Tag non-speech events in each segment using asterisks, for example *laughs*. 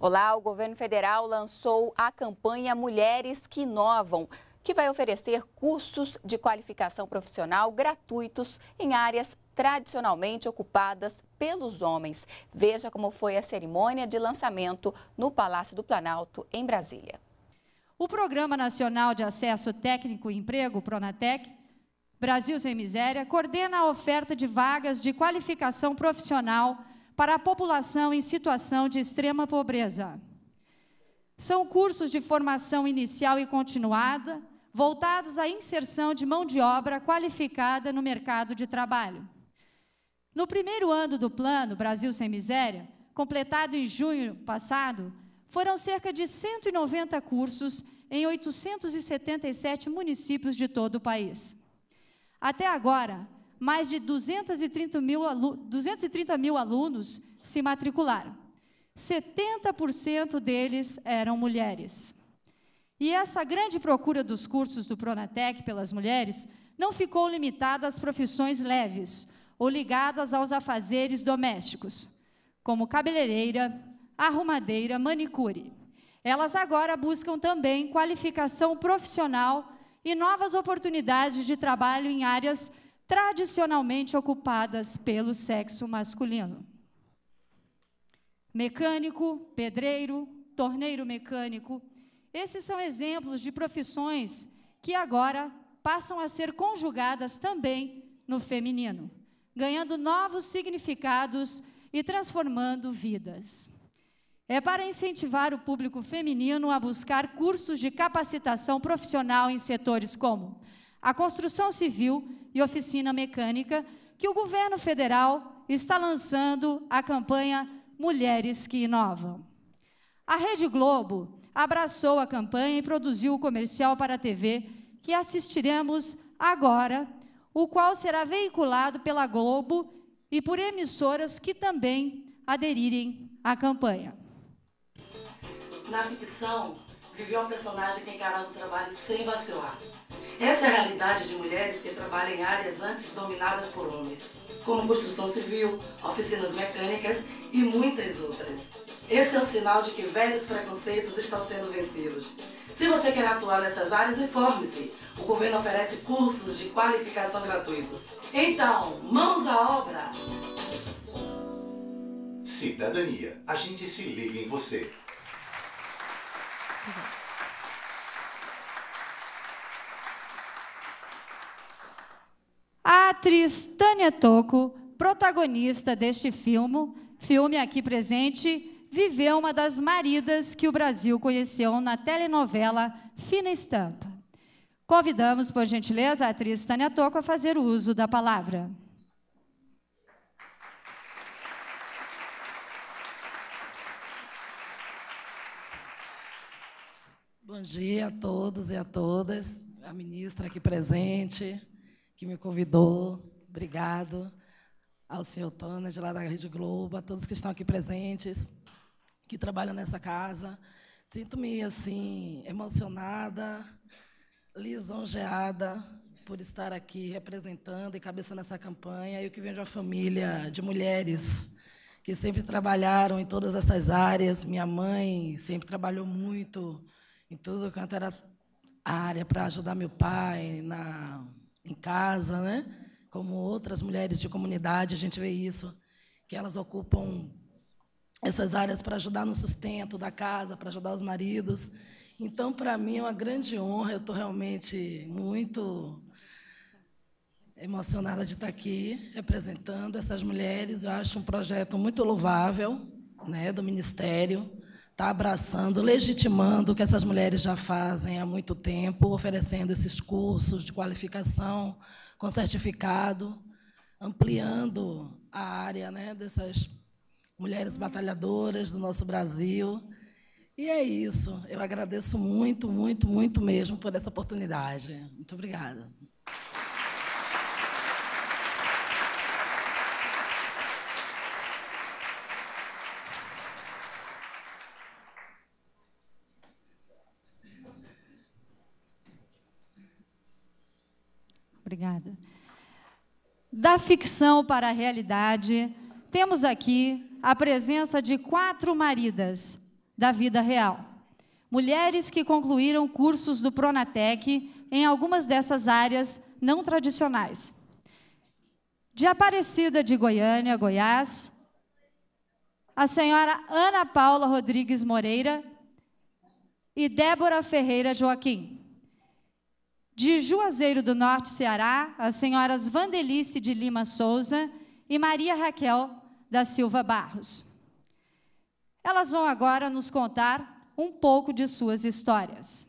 Olá, o governo federal lançou a campanha Mulheres que Inovam, que vai oferecer cursos de qualificação profissional gratuitos em áreas tradicionalmente ocupadas pelos homens. Veja como foi a cerimônia de lançamento no Palácio do Planalto, em Brasília. O Programa Nacional de Acesso Técnico e Emprego, Pronatec, Brasil Sem Miséria, coordena a oferta de vagas de qualificação profissional para a população em situação de extrema pobreza. São cursos de formação inicial e continuada, voltados à inserção de mão de obra qualificada no mercado de trabalho. No primeiro ano do plano Brasil Sem Miséria, completado em junho passado, foram cerca de 190 cursos em 877 municípios de todo o país. Até agora, mais de 230 mil, 230 mil alunos se matricularam. 70% deles eram mulheres. E essa grande procura dos cursos do Pronatec pelas mulheres não ficou limitada às profissões leves ou ligadas aos afazeres domésticos, como cabeleireira, arrumadeira, manicure. Elas agora buscam também qualificação profissional e novas oportunidades de trabalho em áreas tradicionalmente ocupadas pelo sexo masculino. Mecânico, pedreiro, torneiro mecânico, esses são exemplos de profissões que agora passam a ser conjugadas também no feminino, ganhando novos significados e transformando vidas. É para incentivar o público feminino a buscar cursos de capacitação profissional em setores como a construção civil e oficina mecânica, que o governo federal está lançando a campanha Mulheres que Inovam. A Rede Globo abraçou a campanha e produziu o comercial para a TV que assistiremos agora, o qual será veiculado pela Globo e por emissoras que também aderirem à campanha. Na ficção, viveu um personagem que encarava o trabalho sem vacilar. Essa é a realidade de mulheres que trabalham em áreas antes dominadas por homens, como construção civil, oficinas mecânicas e muitas outras. Esse é o sinal de que velhos preconceitos estão sendo vencidos. Se você quer atuar nessas áreas, informe-se. O governo oferece cursos de qualificação gratuitos. Então, mãos à obra! Cidadania. A gente se liga em você. atriz Tânia Toco, protagonista deste filme, filme aqui presente, viveu uma das maridas que o Brasil conheceu na telenovela Fina Estampa. Convidamos, por gentileza, a atriz Tânia Toco a fazer uso da palavra. Bom dia a todos e a todas, a ministra aqui presente, que me convidou. Obrigado ao senhor de lá da Rede Globo, a todos que estão aqui presentes, que trabalham nessa casa. Sinto-me, assim, emocionada, lisonjeada por estar aqui representando e cabeçando essa campanha. Eu que venho de uma família de mulheres que sempre trabalharam em todas essas áreas. Minha mãe sempre trabalhou muito em tudo quanto era área para ajudar meu pai na em casa, né? Como outras mulheres de comunidade, a gente vê isso, que elas ocupam essas áreas para ajudar no sustento da casa, para ajudar os maridos. Então, para mim é uma grande honra, eu estou realmente muito emocionada de estar tá aqui representando essas mulheres. Eu acho um projeto muito louvável né, do Ministério está abraçando, legitimando o que essas mulheres já fazem há muito tempo, oferecendo esses cursos de qualificação com certificado, ampliando a área né, dessas mulheres batalhadoras do nosso Brasil. E é isso. Eu agradeço muito, muito, muito mesmo por essa oportunidade. Muito obrigada. Obrigada. Da ficção para a realidade, temos aqui a presença de quatro maridas da vida real. Mulheres que concluíram cursos do Pronatec em algumas dessas áreas não tradicionais. De Aparecida de Goiânia, Goiás, a senhora Ana Paula Rodrigues Moreira e Débora Ferreira Joaquim de Juazeiro do Norte, Ceará, as senhoras Vandelice de Lima Souza e Maria Raquel da Silva Barros. Elas vão agora nos contar um pouco de suas histórias.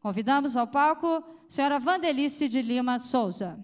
Convidamos ao palco a senhora Vandelice de Lima Souza.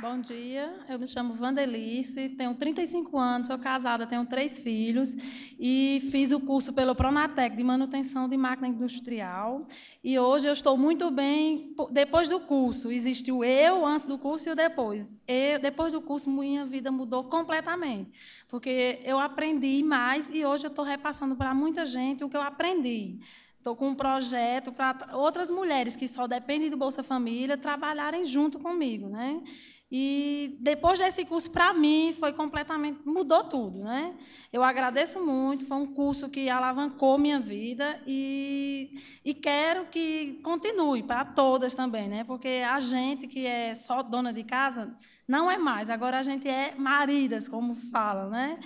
Bom dia, eu me chamo Vandelice, tenho 35 anos, sou casada, tenho três filhos e fiz o curso pelo Pronatec de manutenção de máquina industrial. E hoje eu estou muito bem depois do curso. Existe o eu antes do curso e o depois. Eu, depois do curso, minha vida mudou completamente, porque eu aprendi mais e hoje eu estou repassando para muita gente o que eu aprendi. Estou com um projeto para outras mulheres que só dependem do Bolsa Família trabalharem junto comigo, né? E depois desse curso, para mim, foi completamente. mudou tudo, né? Eu agradeço muito, foi um curso que alavancou minha vida e, e quero que continue para todas também, né? Porque a gente que é só dona de casa não é mais, agora a gente é maridas, como fala, né?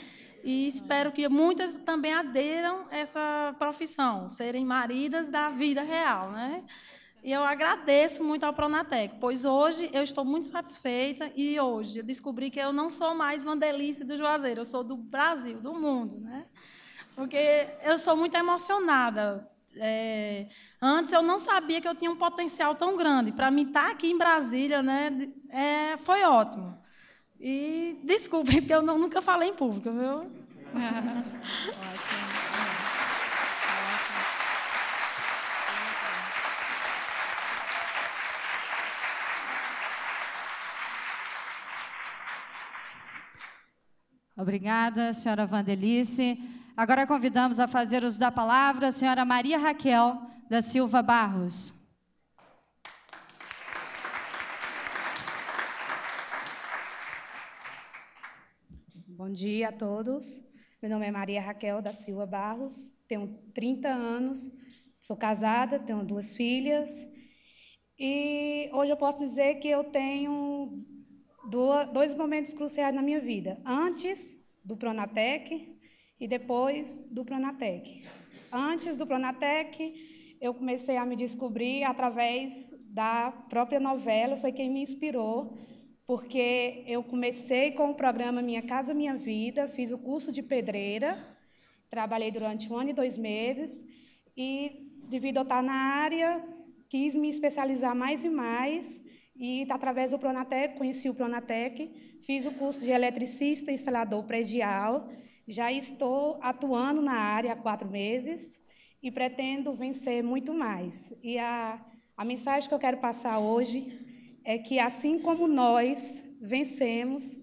E espero que muitas também aderam essa profissão, serem maridas da vida real, né? E eu agradeço muito ao Pronatec, pois hoje eu estou muito satisfeita e hoje eu descobri que eu não sou mais vandelice do Juazeiro, eu sou do Brasil, do mundo, né? Porque eu sou muito emocionada. É, antes eu não sabia que eu tinha um potencial tão grande. Para mim estar tá aqui em Brasília, né, é, foi ótimo. E desculpem, *laughs* porque eu não, nunca falei em público, viu? *laughs* Ótimo. Obrigada, senhora Vandelice. Agora convidamos a fazer uso da palavra a senhora Maria Raquel da Silva Barros. Bom dia a todos. Meu nome é Maria Raquel da Silva Barros, tenho 30 anos, sou casada, tenho duas filhas. E hoje eu posso dizer que eu tenho dois momentos cruciais na minha vida: antes do Pronatec e depois do Pronatec. Antes do Pronatec, eu comecei a me descobrir através da própria novela, foi quem me inspirou, porque eu comecei com o programa Minha Casa Minha Vida, fiz o curso de pedreira, trabalhei durante um ano e dois meses, e devido a estar na área, quis me especializar mais e mais e, através do Pronatec, conheci o Pronatec, fiz o curso de eletricista e instalador predial, já estou atuando na área há quatro meses e pretendo vencer muito mais. E a, a mensagem que eu quero passar hoje é que, assim como nós vencemos,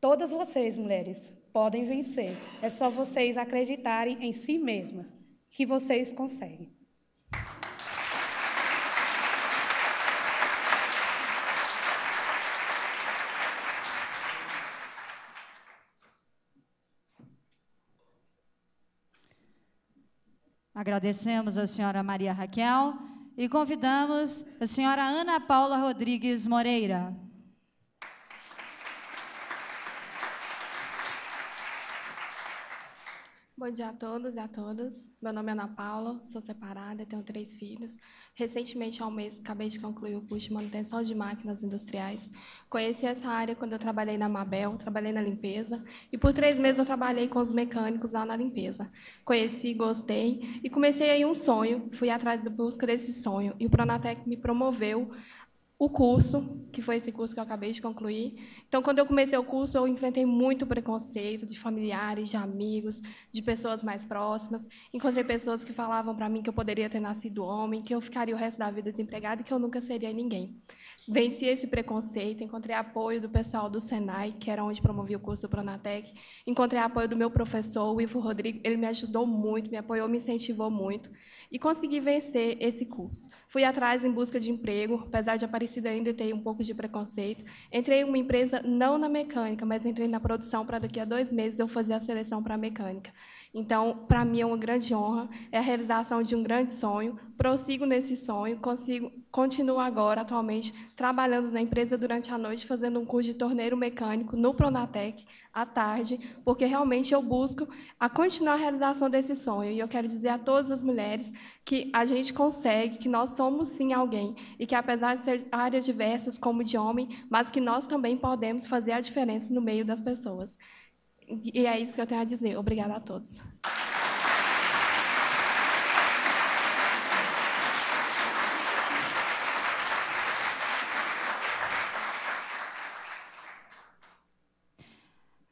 todas vocês, mulheres, podem vencer. É só vocês acreditarem em si mesmas que vocês conseguem. Agradecemos a senhora Maria Raquel e convidamos a senhora Ana Paula Rodrigues Moreira. Bom dia a todos e a todas. Meu nome é Ana Paula, sou separada, tenho três filhos. Recentemente, há um mês, acabei de concluir o curso de manutenção de máquinas industriais. Conheci essa área quando eu trabalhei na Mabel, trabalhei na limpeza, e por três meses eu trabalhei com os mecânicos lá na limpeza. Conheci, gostei, e comecei aí um sonho, fui atrás da busca desse sonho, e o Pronatec me promoveu o curso, que foi esse curso que eu acabei de concluir. Então, quando eu comecei o curso, eu enfrentei muito preconceito de familiares, de amigos, de pessoas mais próximas. Encontrei pessoas que falavam para mim que eu poderia ter nascido homem, que eu ficaria o resto da vida desempregada e que eu nunca seria ninguém. Venci esse preconceito, encontrei apoio do pessoal do Senai, que era onde promovi o curso do Pronatec. Encontrei apoio do meu professor, o Ivo Rodrigo. Ele me ajudou muito, me apoiou, me incentivou muito. E consegui vencer esse curso. Fui atrás em busca de emprego, apesar de aparecer parecida ainda tem um pouco de preconceito. Entrei em uma empresa não na mecânica, mas entrei na produção para daqui a dois meses eu fazer a seleção para a mecânica. Então, para mim é uma grande honra, é a realização de um grande sonho. Prossigo nesse sonho, consigo, continuo agora, atualmente, trabalhando na empresa durante a noite, fazendo um curso de torneiro mecânico no Pronatec, à tarde, porque realmente eu busco a continuar a realização desse sonho. E eu quero dizer a todas as mulheres que a gente consegue, que nós somos sim alguém, e que apesar de ser áreas diversas, como de homem, mas que nós também podemos fazer a diferença no meio das pessoas. E é isso que eu tenho a dizer. Obrigada a todos.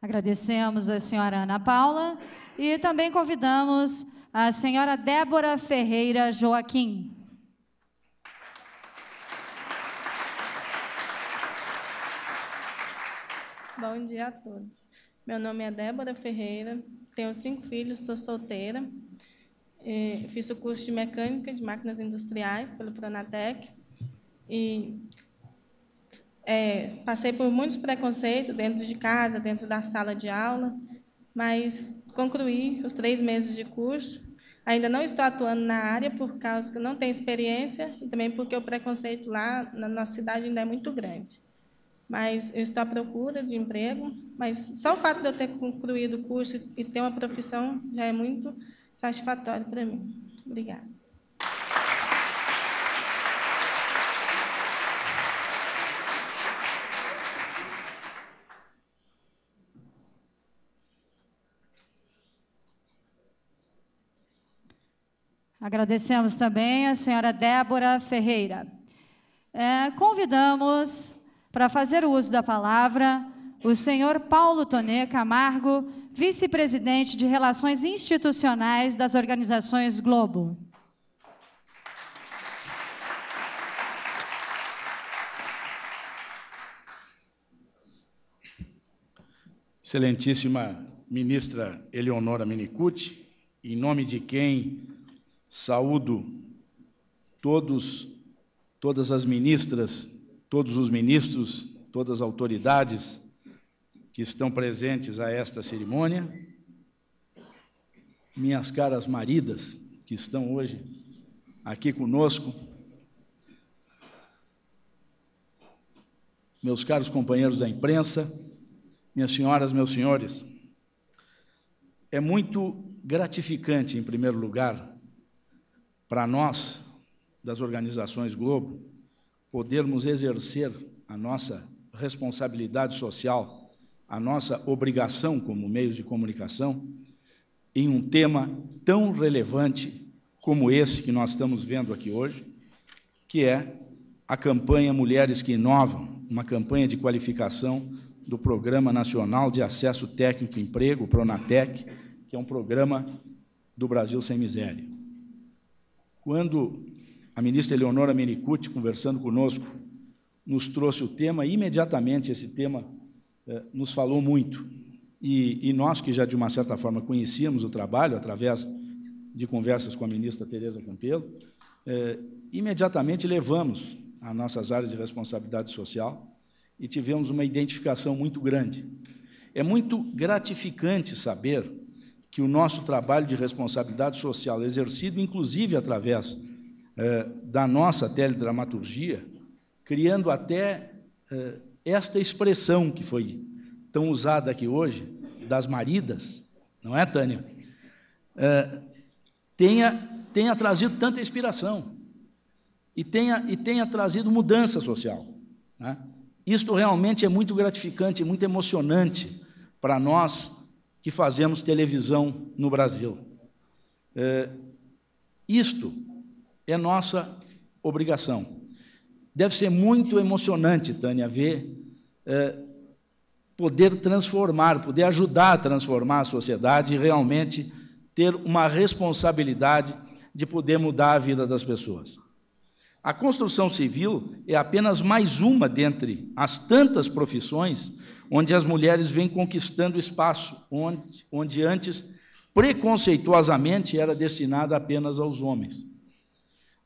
Agradecemos a senhora Ana Paula e também convidamos a senhora Débora Ferreira Joaquim. Bom dia a todos. Meu nome é Débora Ferreira, tenho cinco filhos, sou solteira. É, fiz o curso de mecânica de máquinas industriais pelo Pronatec e é, passei por muitos preconceitos dentro de casa, dentro da sala de aula, mas concluí os três meses de curso. Ainda não estou atuando na área por causa que não tenho experiência e também porque o preconceito lá na nossa cidade ainda é muito grande mas eu estou à procura de emprego, mas só o fato de eu ter concluído o curso e ter uma profissão já é muito satisfatório para mim. Obrigada. Agradecemos também a senhora Débora Ferreira. É, convidamos para fazer uso da palavra, o senhor Paulo Tonê Camargo, vice-presidente de Relações Institucionais das Organizações Globo. Excelentíssima ministra Eleonora Minicucci, em nome de quem saúdo todos, todas as ministras todos os ministros, todas as autoridades que estão presentes a esta cerimônia, minhas caras maridas que estão hoje aqui conosco, meus caros companheiros da imprensa, minhas senhoras, meus senhores, é muito gratificante, em primeiro lugar, para nós, das organizações Globo, podermos exercer a nossa responsabilidade social, a nossa obrigação como meios de comunicação, em um tema tão relevante como esse que nós estamos vendo aqui hoje, que é a campanha Mulheres que Inovam, uma campanha de qualificação do Programa Nacional de Acesso Técnico e Emprego, o Pronatec, que é um programa do Brasil sem miséria. Quando a ministra Eleonora Menicucci, conversando conosco, nos trouxe o tema, imediatamente esse tema eh, nos falou muito. E, e, nós, que já de uma certa forma conhecíamos o trabalho, através de conversas com a ministra Tereza Campelo, eh, imediatamente levamos as nossas áreas de responsabilidade social e tivemos uma identificação muito grande. É muito gratificante saber que o nosso trabalho de responsabilidade social, exercido inclusive através eh, da nossa teledramaturgia, criando até eh, esta expressão que foi tão usada aqui hoje, das maridas, não é, Tânia? Eh, tenha, tenha trazido tanta inspiração e tenha, e tenha trazido mudança social. Né? Isto realmente é muito gratificante, muito emocionante para nós que fazemos televisão no Brasil. É, isto é nossa obrigação. Deve ser muito emocionante, Tânia, ver é, poder transformar, poder ajudar a transformar a sociedade e realmente ter uma responsabilidade de poder mudar a vida das pessoas. A construção civil é apenas mais uma dentre as tantas profissões onde as mulheres vêm conquistando espaço, onde, onde antes preconceituosamente era destinada apenas aos homens.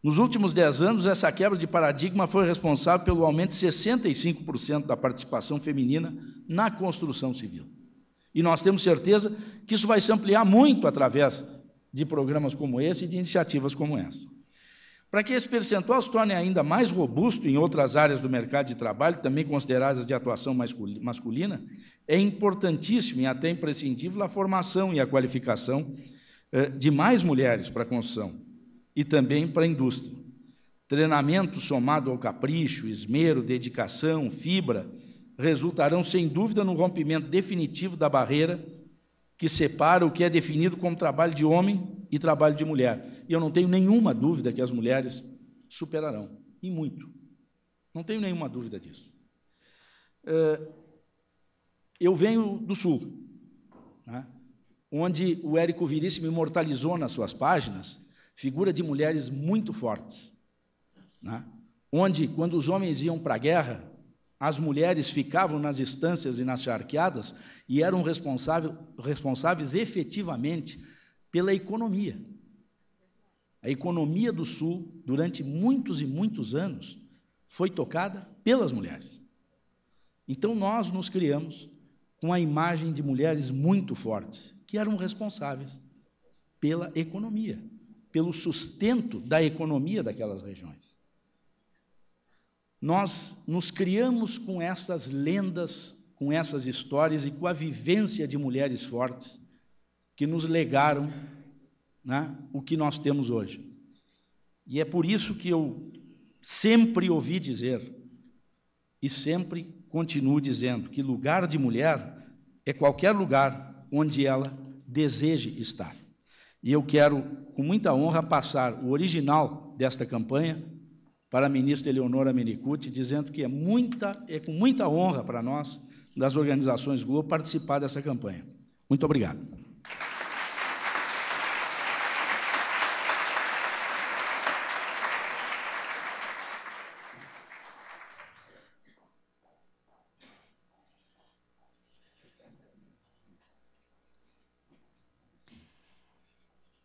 Nos últimos 10 anos, essa quebra de paradigma foi responsável pelo aumento de 65% da participação feminina na construção civil. E nós temos certeza que isso vai se ampliar muito através de programas como esse e de iniciativas como essa. Para que esse percentual se torne ainda mais robusto em outras áreas do mercado de trabalho, também consideradas de atuação masculina, é importantíssimo e até imprescindível a formação e a qualificação eh, de mais mulheres para a construção e também para a indústria. Treinamento somado ao capricho, esmero, dedicação, fibra, resultarão sem dúvida no rompimento definitivo da barreira que separa o que é definido como trabalho de homem e trabalho de mulher. E eu não tenho nenhuma dúvida que as mulheres superarão, e muito. Não tenho nenhuma dúvida disso. Eh, eu venho do Sul, né, onde o Érico me imortalizou nas suas páginas figura de mulheres muito fortes, né? onde, quando os homens iam para a guerra, as mulheres ficavam nas estâncias e nas charqueadas e eram responsáveis efetivamente pela economia. A economia do Sul, durante muitos e muitos anos, foi tocada pelas mulheres. Então nós nos criamos com a imagem de mulheres muito fortes, que eram responsáveis pela economia pelo sustento da economia daquelas regiões. Nós nos criamos com essas lendas, com essas histórias e com a vivência de mulheres fortes que nos legaram né, o que nós temos hoje. E é por isso que eu sempre ouvi dizer e sempre continuo dizendo que lugar de mulher é qualquer lugar onde ela deseje estar. E eu quero, com muita honra, passar o original desta campanha para a ministra Eleonora Menicucci, dizendo que é, muita, é com muita honra para nós, das organizações Globo, participar dessa campanha. Muito obrigado.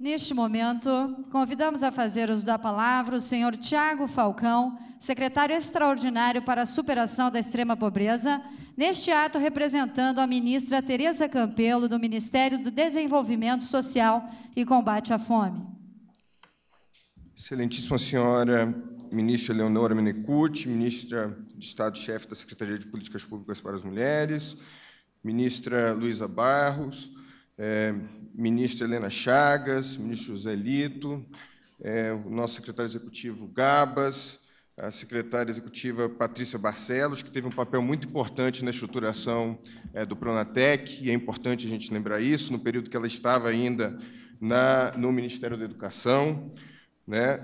Neste momento, convidamos a fazer uso da palavra o senhor Tiago Falcão, secretário extraordinário para a superação da extrema pobreza, neste ato representando a ministra Tereza Campelo do Ministério do Desenvolvimento Social e Combate à Fome. Excelentíssima senhora ministra Leonora Menecucci, ministra de Estado-chefe da Secretaria de Políticas Públicas para as Mulheres, ministra Luísa Barros, eh, ministra Helena Chagas, ministro José Lito, é, o nosso secretário executivo Gabas, a secretária executiva Patrícia Barcelos, que teve um papel muito importante na estruturação é, do Pronatec, e é importante a gente lembrar isso, no período que ela estava ainda na, no Ministério da Educação. Né?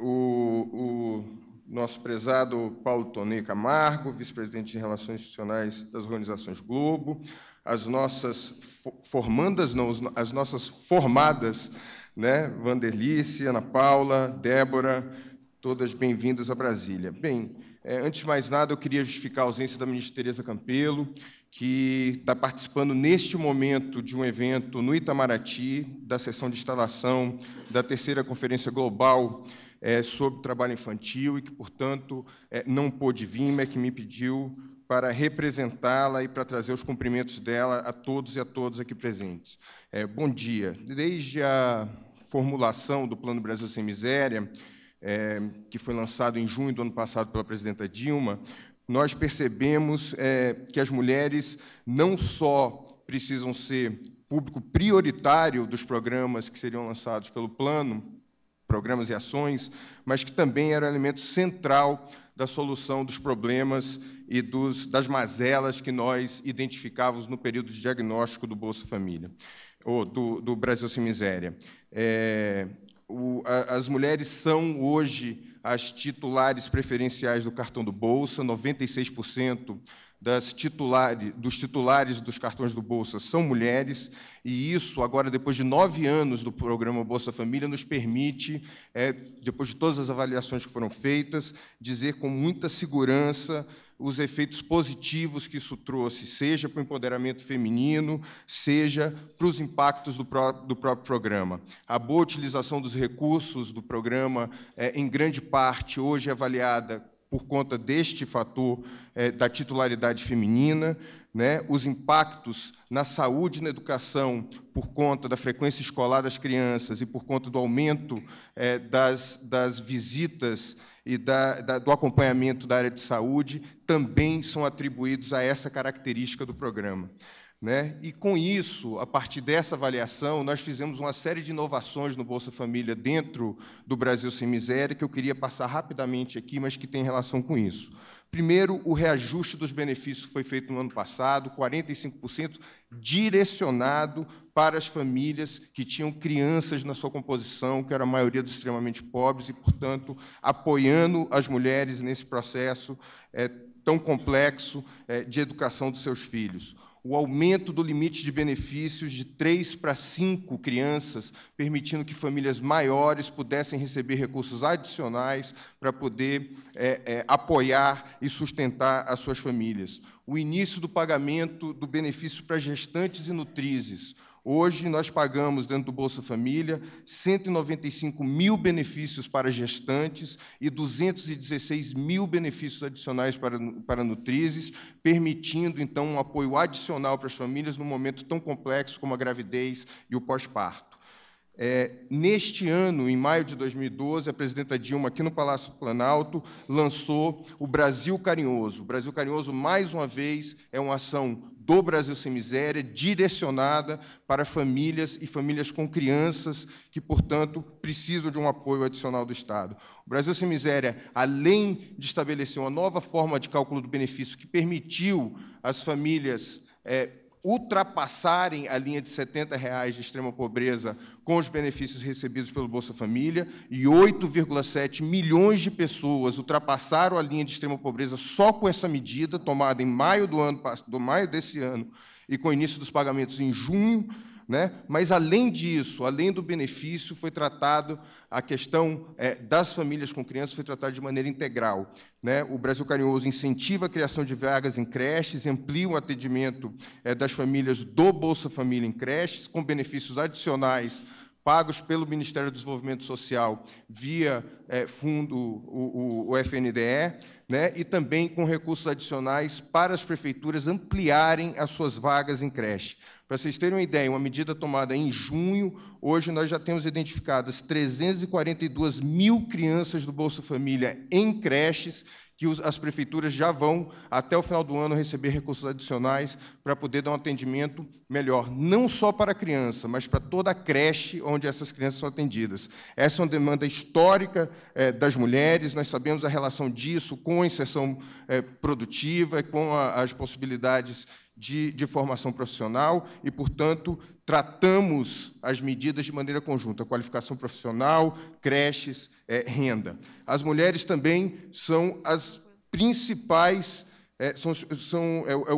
O, o nosso prezado Paulo Tonê Camargo, vice-presidente de Relações Institucionais das Organizações Globo, as nossas formandas, não, as nossas formadas, né? Vandelice, Ana Paula, Débora, todas bem-vindas a Brasília. Bem, é, antes de mais nada, eu queria justificar a ausência da ministra Tereza Campelo, que está participando neste momento de um evento no Itamaraty, da sessão de instalação da terceira Conferência Global é, sobre Trabalho Infantil, e que, portanto, é, não pôde vir, mas que me pediu para representá-la e para trazer os cumprimentos dela a todos e a todas aqui presentes. É, bom dia. Desde a formulação do Plano Brasil Sem Miséria, é, que foi lançado em junho do ano passado pela presidenta Dilma, nós percebemos é, que as mulheres não só precisam ser público prioritário dos programas que seriam lançados pelo plano, programas e ações, mas que também era um elemento central da solução dos problemas e dos, das mazelas que nós identificávamos no período de diagnóstico do Bolsa Família, ou do, do Brasil Sem Miséria. É, o, a, as mulheres são hoje as titulares preferenciais do cartão do Bolsa, 96% titulares dos titulares dos cartões do Bolsa são mulheres, e isso, agora, depois de nove anos do programa Bolsa Família, nos permite, é, depois de todas as avaliações que foram feitas, dizer com muita segurança os efeitos positivos que isso trouxe, seja para o empoderamento feminino, seja para os impactos do, pró do próprio programa. A boa utilização dos recursos do programa, é, em grande parte, hoje é avaliada por conta deste fator é, da titularidade feminina, né? os impactos na saúde e na educação por conta da frequência escolar das crianças e por conta do aumento é, das, das visitas e da, da, do acompanhamento da área de saúde também são atribuídos a essa característica do programa. Né? E com isso, a partir dessa avaliação, nós fizemos uma série de inovações no Bolsa Família dentro do Brasil Sem Miséria, que eu queria passar rapidamente aqui, mas que tem relação com isso. Primeiro, o reajuste dos benefícios foi feito no ano passado, 45% direcionado para as famílias que tinham crianças na sua composição, que era a maioria dos extremamente pobres, e, portanto, apoiando as mulheres nesse processo é, tão complexo é, de educação dos seus filhos o aumento do limite de benefícios de três para cinco crianças, permitindo que famílias maiores pudessem receber recursos adicionais para poder é, é, apoiar e sustentar as suas famílias. O início do pagamento do benefício para gestantes e nutrizes, Hoje, nós pagamos, dentro do Bolsa Família, 195 mil benefícios para gestantes e 216 mil benefícios adicionais para, para nutrizes, permitindo, então, um apoio adicional para as famílias num momento tão complexo como a gravidez e o pós-parto. É, neste ano, em maio de 2012, a presidenta Dilma, aqui no Palácio Planalto, lançou o Brasil Carinhoso. O Brasil Carinhoso, mais uma vez, é uma ação do Brasil Sem Miséria, direcionada para famílias e famílias com crianças que, portanto, precisam de um apoio adicional do Estado. O Brasil Sem Miséria, além de estabelecer uma nova forma de cálculo do benefício que permitiu às famílias é, ultrapassarem a linha de R$ 70 reais de extrema pobreza com os benefícios recebidos pelo Bolsa Família e 8,7 milhões de pessoas ultrapassaram a linha de extrema pobreza só com essa medida tomada em maio do ano do maio desse ano e com o início dos pagamentos em junho né? Mas, além disso, além do benefício, foi tratado a questão é, das famílias com crianças, foi tratada de maneira integral. Né? O Brasil Carinhoso incentiva a criação de vagas em creches, amplia o atendimento é, das famílias do Bolsa Família em creches, com benefícios adicionais pagos pelo Ministério do Desenvolvimento Social via é, fundo o, o, o FNDE, né, e também com recursos adicionais para as prefeituras ampliarem as suas vagas em creche. Para vocês terem uma ideia, uma medida tomada em junho, hoje nós já temos identificadas 342 mil crianças do Bolsa Família em creches que as prefeituras já vão, até o final do ano, receber recursos adicionais para poder dar um atendimento melhor, não só para a criança, mas para toda a creche onde essas crianças são atendidas. Essa é uma demanda histórica é, das mulheres, nós sabemos a relação disso com a inserção é, produtiva, com a, as possibilidades de, de formação profissional e, portanto, tratamos as medidas de maneira conjunta, qualificação profissional, creches, é, renda. As mulheres também são as principais é, são, são, é, o, é,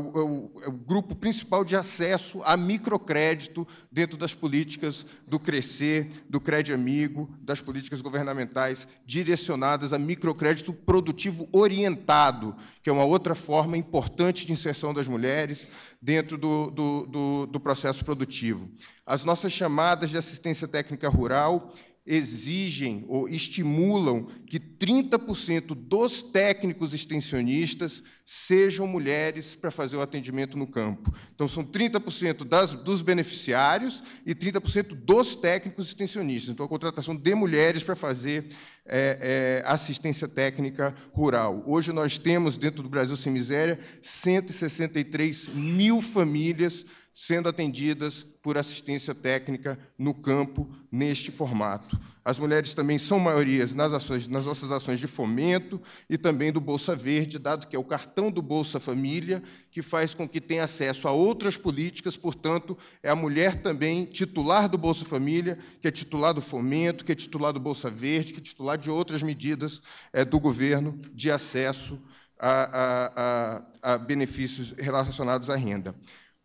é, é o grupo principal de acesso a microcrédito dentro das políticas do Crescer, do Crédito Amigo, das políticas governamentais direcionadas a microcrédito produtivo orientado, que é uma outra forma importante de inserção das mulheres dentro do, do, do, do processo produtivo. As nossas chamadas de assistência técnica rural exigem ou estimulam que 30% dos técnicos extensionistas sejam mulheres para fazer o atendimento no campo. Então, são 30% das, dos beneficiários e 30% dos técnicos extensionistas. Então, a contratação de mulheres para fazer é, é, assistência técnica rural. Hoje, nós temos, dentro do Brasil Sem Miséria, 163 mil famílias sendo atendidas por assistência técnica no campo neste formato. As mulheres também são maiorias nas, ações, nas nossas ações de fomento e também do Bolsa Verde, dado que é o cartão do Bolsa Família que faz com que tenha acesso a outras políticas, portanto, é a mulher também titular do Bolsa Família, que é titular do fomento, que é titular do Bolsa Verde, que é titular de outras medidas é, do governo de acesso a, a, a, a benefícios relacionados à renda.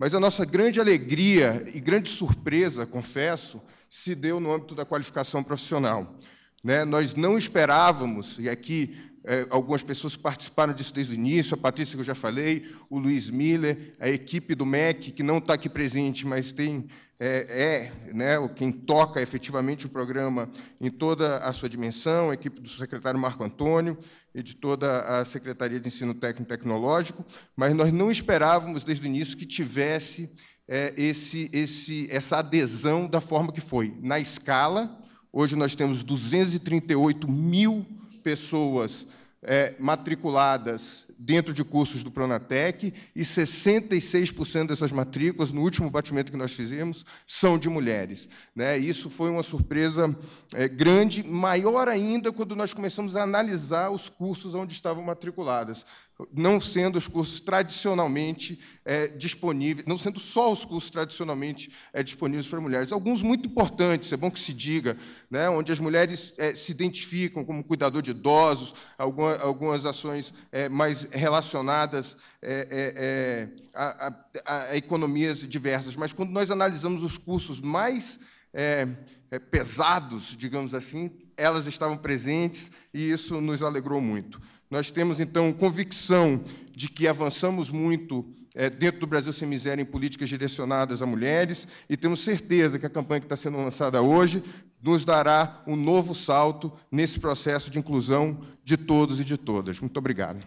Mas a nossa grande alegria e grande surpresa, confesso, se deu no âmbito da qualificação profissional. Né? Nós não esperávamos, e aqui é, algumas pessoas que participaram disso desde o início, a Patrícia que eu já falei, o Luiz Miller, a equipe do MEC, que não está aqui presente, mas tem é, é né, quem toca efetivamente o programa em toda a sua dimensão, a equipe do secretário Marco Antônio e de toda a Secretaria de Ensino Técnico e Tecnológico, mas nós não esperávamos desde o início que tivesse é, esse, esse, essa adesão da forma que foi. Na escala, hoje nós temos 238 mil pessoas é, matriculadas dentro de cursos do Pronatec e 66% dessas matrículas, no último batimento que nós fizemos, são de mulheres. Né? Isso foi uma surpresa eh, grande, maior ainda quando nós começamos a analisar os cursos onde estavam matriculadas não sendo os cursos tradicionalmente é, disponíveis, não sendo só os cursos tradicionalmente é, disponíveis para mulheres. Alguns muito importantes, é bom que se diga, né, onde as mulheres é, se identificam como cuidador de idosos, algumas ações é, mais relacionadas é, é, a, a, a, economias diversas. Mas quando nós analisamos os cursos mais pesados, digamos assim, elas estavam presentes e isso nos alegrou muito. Nós temos, então, convicção de que avançamos muito é, dentro do Brasil Sem Miséria em políticas direcionadas a mulheres e temos certeza que a campanha que está sendo lançada hoje nos dará um novo salto nesse processo de inclusão de todos e de todas. Muito obrigado.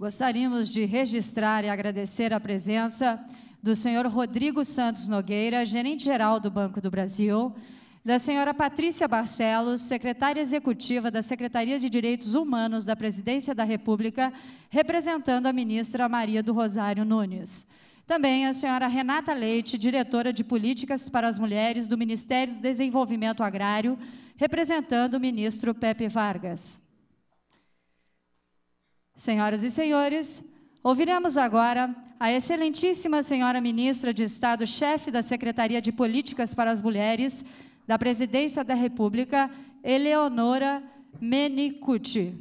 Gostaríamos de registrar e agradecer a presença do senhor Rodrigo Santos Nogueira, gerente-geral do Banco do Brasil, da senhora Patrícia Barcelos, secretária executiva da Secretaria de Direitos Humanos da Presidência da República, representando a ministra Maria do Rosário Nunes. Também a senhora Renata Leite, diretora de Políticas para as Mulheres do Ministério do Desenvolvimento Agrário, representando o ministro Pepe Vargas. Senhoras e senhores, ouviremos agora a excelentíssima senhora ministra de Estado, chefe da Secretaria de Políticas para as Mulheres da Presidência da República, Eleonora Menicucci.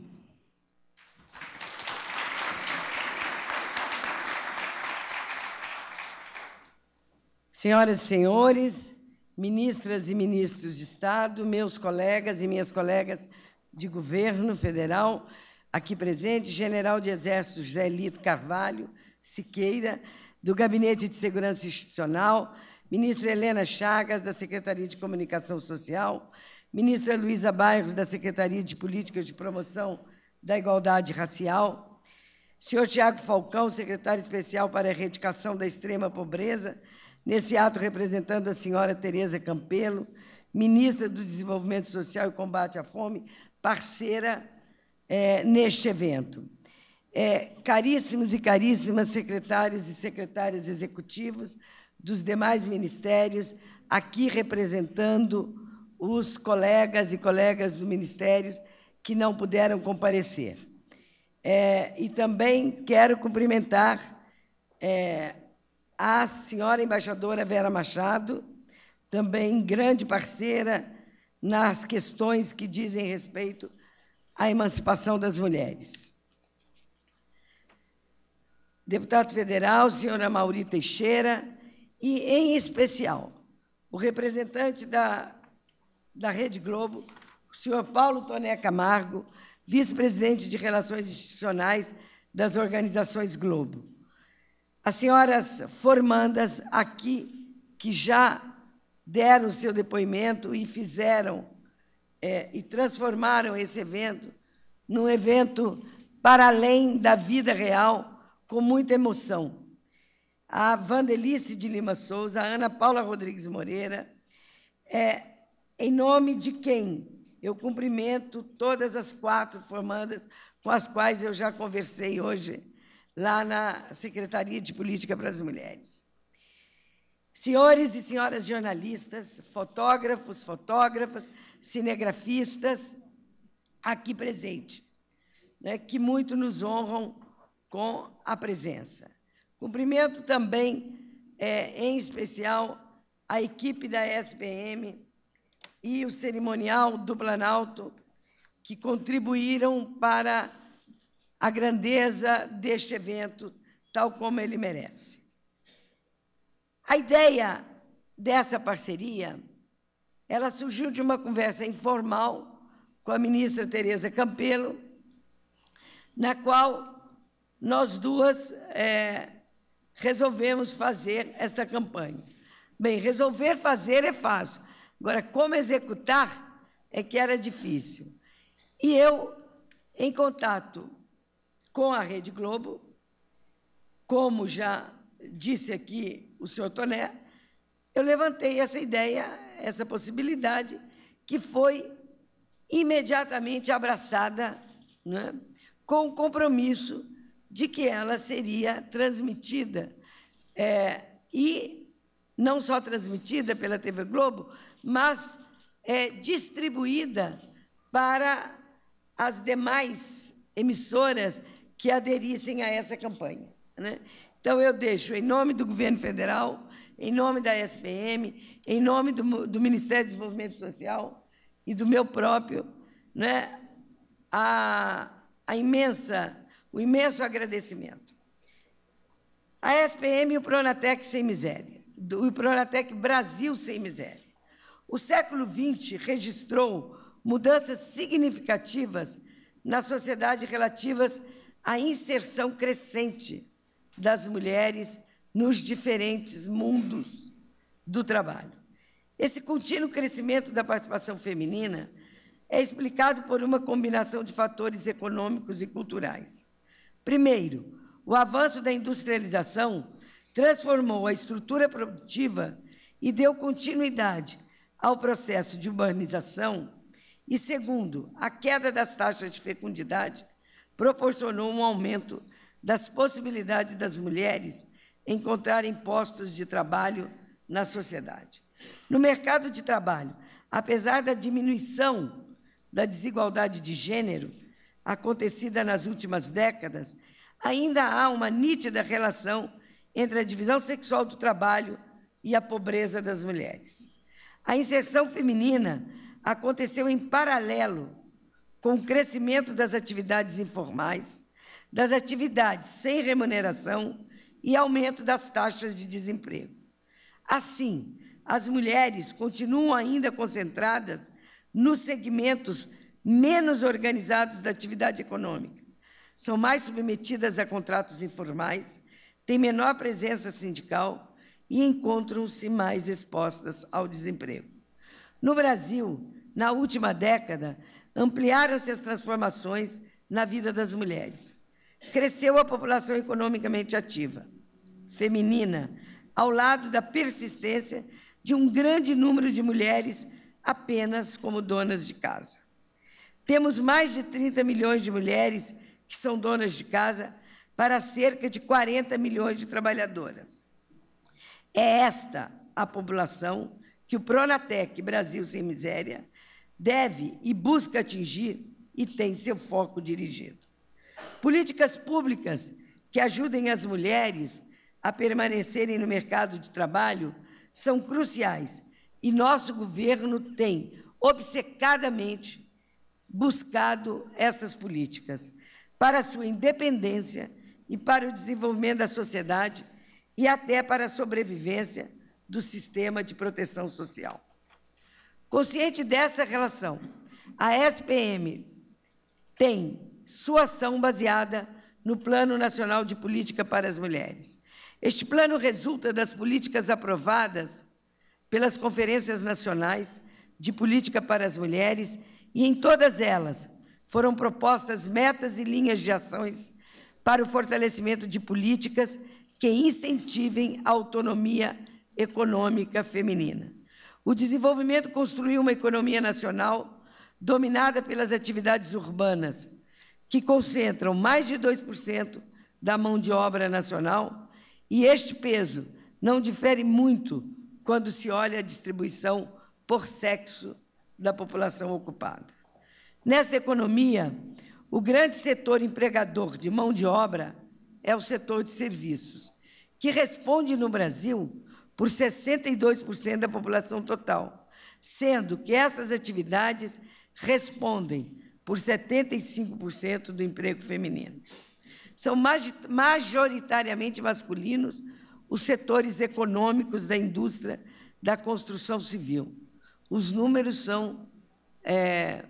Senhoras e senhores, ministras e ministros de Estado, meus colegas e minhas colegas de governo federal, aqui presente, General de Exército José Lito Carvalho Siqueira, do Gabinete de Segurança Institucional, ministra Helena Chagas, da Secretaria de Comunicação Social, ministra Luísa Bairros, da Secretaria de Políticas de Promoção da Igualdade Racial, senhor Tiago Falcão, secretário especial para a erradicação da extrema pobreza, nesse ato representando a senhora Tereza Campelo, ministra do Desenvolvimento Social e Combate à Fome, parceira é, neste evento. É, caríssimos e caríssimas secretários e secretárias executivos dos demais ministérios, aqui representando os colegas e colegas do ministério que não puderam comparecer. É, e também quero cumprimentar é, a senhora embaixadora Vera Machado, também grande parceira nas questões que dizem respeito a emancipação das mulheres. Deputado federal, senhora Mauri Teixeira, e, em especial, o representante da, da Rede Globo, o senhor Paulo Toné Camargo, vice-presidente de Relações Institucionais das Organizações Globo. As senhoras formandas aqui que já deram o seu depoimento e fizeram é, e transformaram esse evento num evento para além da vida real, com muita emoção. A Vandelice de Lima Souza, a Ana Paula Rodrigues Moreira, é, em nome de quem eu cumprimento todas as quatro formandas com as quais eu já conversei hoje lá na Secretaria de Política para as Mulheres. Senhores e senhoras jornalistas, fotógrafos, fotógrafas, cinegrafistas aqui presente, né, que muito nos honram com a presença. Cumprimento também, é, em especial, a equipe da SPM e o cerimonial do Planalto, que contribuíram para a grandeza deste evento, tal como ele merece. A ideia dessa parceria ela surgiu de uma conversa informal com a ministra Tereza Campelo, na qual nós duas é, resolvemos fazer esta campanha. Bem, resolver fazer é fácil, agora, como executar é que era difícil. E eu, em contato com a Rede Globo, como já disse aqui o senhor Toné, eu levantei essa ideia essa possibilidade, que foi imediatamente abraçada né, com o compromisso de que ela seria transmitida é, e não só transmitida pela TV Globo, mas é, distribuída para as demais emissoras que aderissem a essa campanha. Né? Então, eu deixo, em nome do governo federal, em nome da SPM, em nome do, do Ministério do Desenvolvimento Social e do meu próprio, né, a, a imensa, o imenso agradecimento. A SPM e o Pronatec Sem Miséria, do, o Pronatec Brasil Sem Miséria. O século XX registrou mudanças significativas na sociedade relativas à inserção crescente das mulheres nos diferentes mundos do trabalho. Esse contínuo crescimento da participação feminina é explicado por uma combinação de fatores econômicos e culturais. Primeiro, o avanço da industrialização transformou a estrutura produtiva e deu continuidade ao processo de urbanização. E segundo, a queda das taxas de fecundidade proporcionou um aumento das possibilidades das mulheres encontrarem postos de trabalho na sociedade. No mercado de trabalho, apesar da diminuição da desigualdade de gênero acontecida nas últimas décadas, ainda há uma nítida relação entre a divisão sexual do trabalho e a pobreza das mulheres. A inserção feminina aconteceu em paralelo com o crescimento das atividades informais, das atividades sem remuneração e aumento das taxas de desemprego. Assim, as mulheres continuam ainda concentradas nos segmentos menos organizados da atividade econômica. São mais submetidas a contratos informais, têm menor presença sindical e encontram-se mais expostas ao desemprego. No Brasil, na última década, ampliaram-se as transformações na vida das mulheres cresceu a população economicamente ativa, feminina, ao lado da persistência de um grande número de mulheres apenas como donas de casa. Temos mais de 30 milhões de mulheres que são donas de casa para cerca de 40 milhões de trabalhadoras. É esta a população que o Pronatec Brasil Sem Miséria deve e busca atingir e tem seu foco dirigido. Políticas públicas que ajudem as mulheres a permanecerem no mercado de trabalho são cruciais e nosso governo tem obcecadamente buscado estas políticas para sua independência e para o desenvolvimento da sociedade e até para a sobrevivência do sistema de proteção social. Consciente dessa relação, a SPM tem sua ação baseada no Plano Nacional de Política para as Mulheres. Este plano resulta das políticas aprovadas pelas conferências nacionais de política para as mulheres e em todas elas foram propostas metas e linhas de ações para o fortalecimento de políticas que incentivem a autonomia econômica feminina. O desenvolvimento construiu uma economia nacional dominada pelas atividades urbanas, que concentram mais de 2% da mão de obra nacional, e este peso não difere muito quando se olha a distribuição por sexo da população ocupada. Nesta economia, o grande setor empregador de mão de obra é o setor de serviços, que responde no Brasil por 62% da população total, sendo que essas atividades respondem por 75% do emprego feminino. São majoritariamente masculinos os setores econômicos da indústria da construção civil. Os números são é,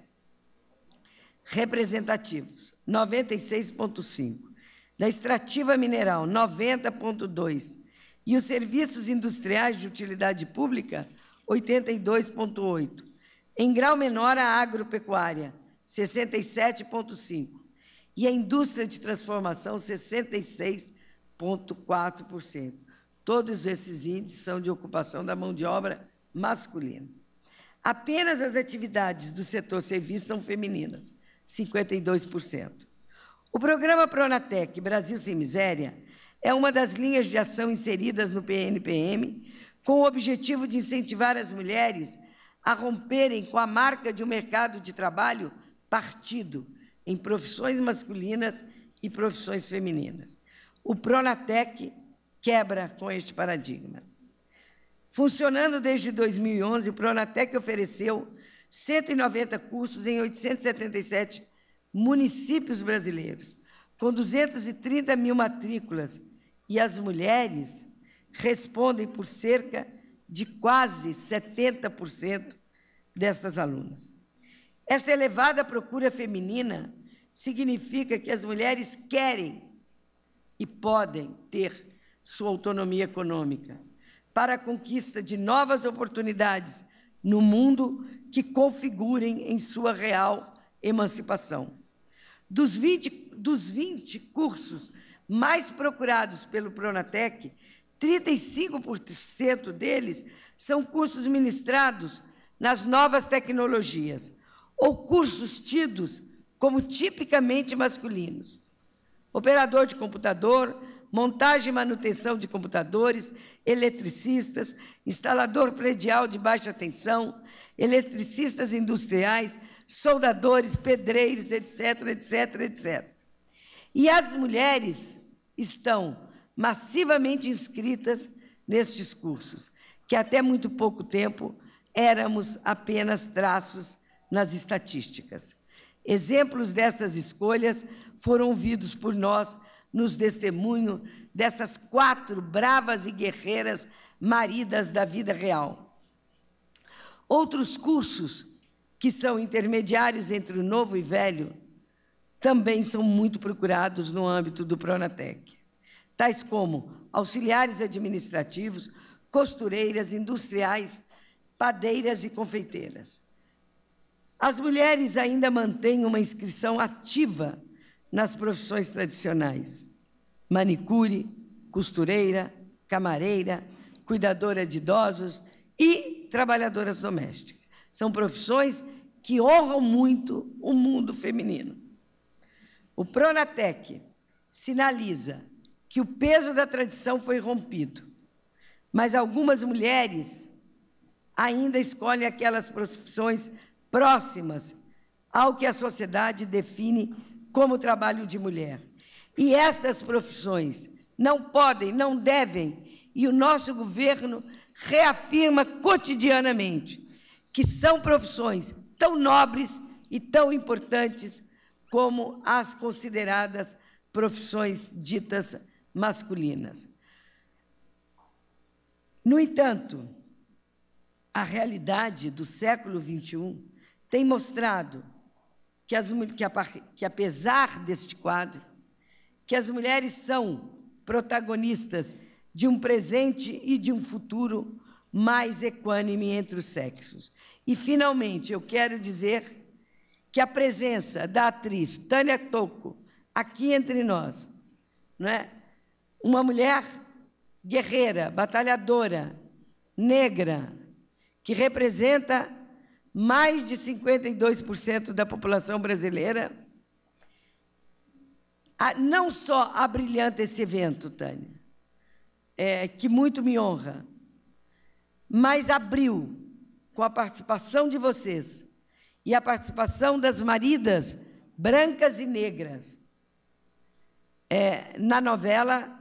representativos: 96,5%. Da extrativa mineral, 90,2%. E os serviços industriais de utilidade pública, 82,8%. Em grau menor, a agropecuária, 67,5%. E a indústria de transformação, 66,4%. Todos esses índices são de ocupação da mão de obra masculina. Apenas as atividades do setor serviço são femininas, 52%. O programa Pronatec Brasil Sem Miséria é uma das linhas de ação inseridas no PNPM com o objetivo de incentivar as mulheres a romperem com a marca de um mercado de trabalho partido em profissões masculinas e profissões femininas. O Pronatec quebra com este paradigma. Funcionando desde 2011, o Pronatec ofereceu 190 cursos em 877 municípios brasileiros, com 230 mil matrículas, e as mulheres respondem por cerca de quase 70% destas alunas. Essa elevada procura feminina significa que as mulheres querem e podem ter sua autonomia econômica para a conquista de novas oportunidades no mundo que configurem em sua real emancipação. Dos 20, dos 20 cursos mais procurados pelo Pronatec, 35% deles são cursos ministrados nas novas tecnologias, ou cursos tidos como tipicamente masculinos. Operador de computador, montagem e manutenção de computadores, eletricistas, instalador predial de baixa tensão, eletricistas industriais, soldadores, pedreiros, etc, etc, etc. E as mulheres estão massivamente inscritas nestes cursos, que até muito pouco tempo éramos apenas traços nas estatísticas. Exemplos destas escolhas foram ouvidos por nós nos testemunho dessas quatro bravas e guerreiras maridas da vida real. Outros cursos, que são intermediários entre o novo e velho, também são muito procurados no âmbito do Pronatec, tais como auxiliares administrativos, costureiras, industriais, padeiras e confeiteiras. As mulheres ainda mantêm uma inscrição ativa nas profissões tradicionais: manicure, costureira, camareira, cuidadora de idosos e trabalhadoras domésticas. São profissões que honram muito o mundo feminino. O Pronatec sinaliza que o peso da tradição foi rompido, mas algumas mulheres ainda escolhem aquelas profissões tradicionais próximas ao que a sociedade define como trabalho de mulher. E estas profissões não podem, não devem, e o nosso governo reafirma cotidianamente que são profissões tão nobres e tão importantes como as consideradas profissões ditas masculinas. No entanto, a realidade do século XXI tem mostrado que, as, que, a, que apesar deste quadro, que as mulheres são protagonistas de um presente e de um futuro mais equânime entre os sexos. E, finalmente, eu quero dizer que a presença da atriz Tânia Toco aqui entre nós, não é? uma mulher guerreira, batalhadora, negra, que representa mais de 52% da população brasileira. Ah, não só abrilhanta esse evento, Tânia, é, que muito me honra, mas abriu com a participação de vocês e a participação das maridas brancas e negras é, na novela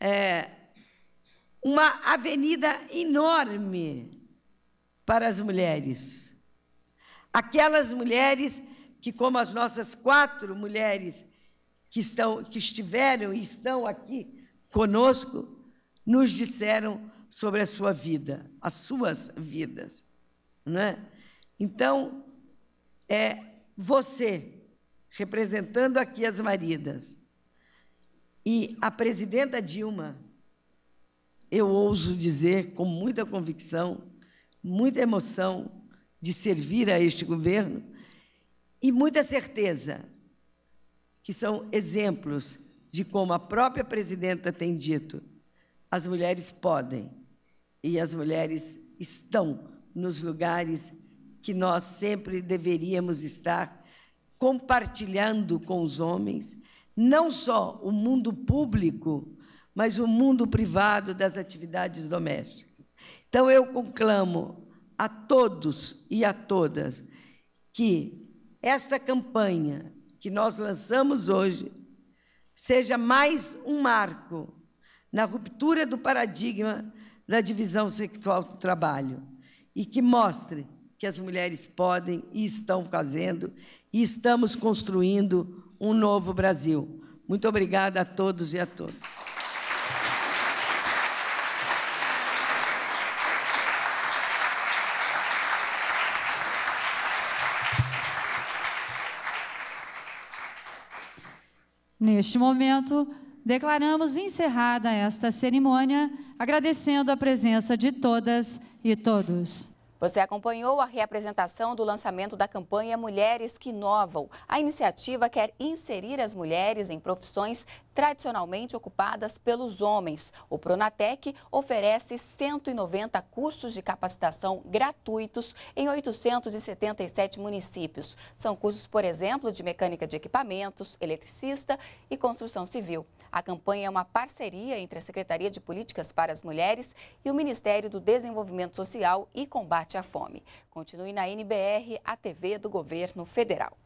é, uma avenida enorme para as mulheres. Aquelas mulheres que, como as nossas quatro mulheres que, estão, que estiveram e estão aqui conosco, nos disseram sobre a sua vida, as suas vidas. Né? Então, é você, representando aqui as maridas, e a presidenta Dilma, eu ouso dizer com muita convicção muita emoção de servir a este governo e muita certeza que são exemplos de como a própria presidenta tem dito: as mulheres podem e as mulheres estão nos lugares que nós sempre deveríamos estar compartilhando com os homens, não só o mundo público, mas o mundo privado das atividades domésticas. Então eu conclamo a todos e a todas que esta campanha que nós lançamos hoje seja mais um marco na ruptura do paradigma da divisão sexual do trabalho e que mostre que as mulheres podem e estão fazendo e estamos construindo um novo Brasil. Muito obrigada a todos e a todas. Neste momento, declaramos encerrada esta cerimônia, agradecendo a presença de todas e todos. Você acompanhou a reapresentação do lançamento da campanha Mulheres que Inovam. A iniciativa quer inserir as mulheres em profissões tradicionalmente ocupadas pelos homens. O Pronatec oferece 190 cursos de capacitação gratuitos em 877 municípios. São cursos, por exemplo, de mecânica de equipamentos, eletricista e construção civil. A campanha é uma parceria entre a Secretaria de Políticas para as Mulheres e o Ministério do Desenvolvimento Social e Combate à Fome. Continue na NBR, a TV do Governo Federal.